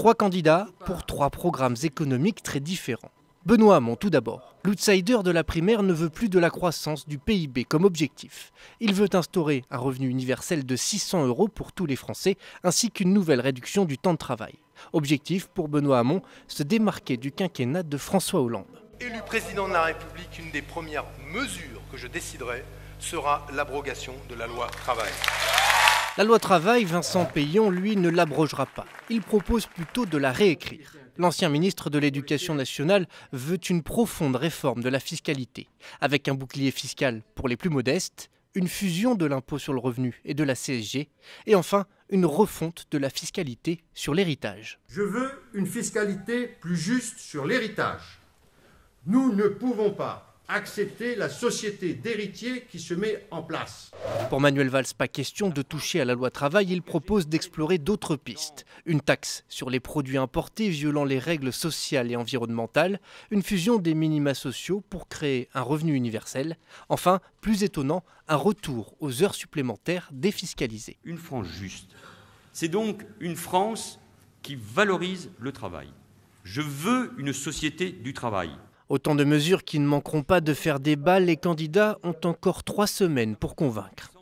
Trois candidats pour trois programmes économiques très différents. Benoît Hamon, tout d'abord. L'outsider de la primaire ne veut plus de la croissance du PIB comme objectif. Il veut instaurer un revenu universel de 600 euros pour tous les Français, ainsi qu'une nouvelle réduction du temps de travail. Objectif pour Benoît Hamon, se démarquer du quinquennat de François Hollande. Élu président de la République, une des premières mesures que je déciderai sera l'abrogation de la loi travail. La loi travail, Vincent Payon, lui, ne l'abrogera pas. Il propose plutôt de la réécrire. L'ancien ministre de l'Éducation nationale veut une profonde réforme de la fiscalité, avec un bouclier fiscal pour les plus modestes, une fusion de l'impôt sur le revenu et de la CSG, et enfin une refonte de la fiscalité sur l'héritage. Je veux une fiscalité plus juste sur l'héritage. Nous ne pouvons pas accepter la société d'héritiers qui se met en place. Pour Manuel Valls, pas question de toucher à la loi travail, il propose d'explorer d'autres pistes. Une taxe sur les produits importés violant les règles sociales et environnementales, une fusion des minima sociaux pour créer un revenu universel, enfin, plus étonnant, un retour aux heures supplémentaires défiscalisées. Une France juste, c'est donc une France qui valorise le travail. Je veux une société du travail Autant de mesures qui ne manqueront pas de faire débat, les candidats ont encore trois semaines pour convaincre.